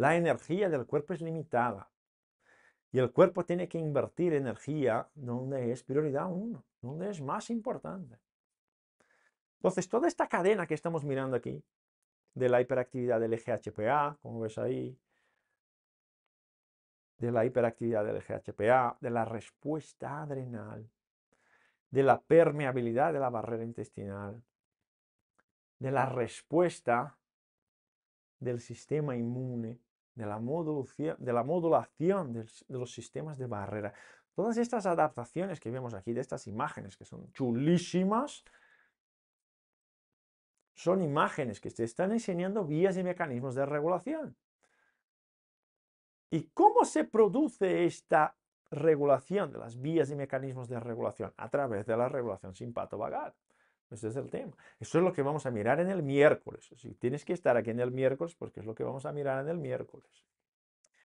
La energía del cuerpo es limitada y el cuerpo tiene que invertir energía donde es prioridad uno, donde es más importante. Entonces, toda esta cadena que estamos mirando aquí, de la hiperactividad del eje HPA, como ves ahí, de la hiperactividad del eje HPA, de la respuesta adrenal, de la permeabilidad de la barrera intestinal, de la respuesta del sistema inmune, de la modulación, de, los sistemas de barrera. Todas estas adaptaciones que vemos aquí, de estas imágenes que son chulísimas, son imágenes que te están enseñando vías y mecanismos de regulación. ¿Y cómo se produce esta regulación de las vías y mecanismos de regulación? A través de la regulación simpático-vagal ese es el tema. Eso es lo que vamos a mirar en el miércoles. Si tienes que estar aquí en el miércoles, porque es lo que vamos a mirar en el miércoles.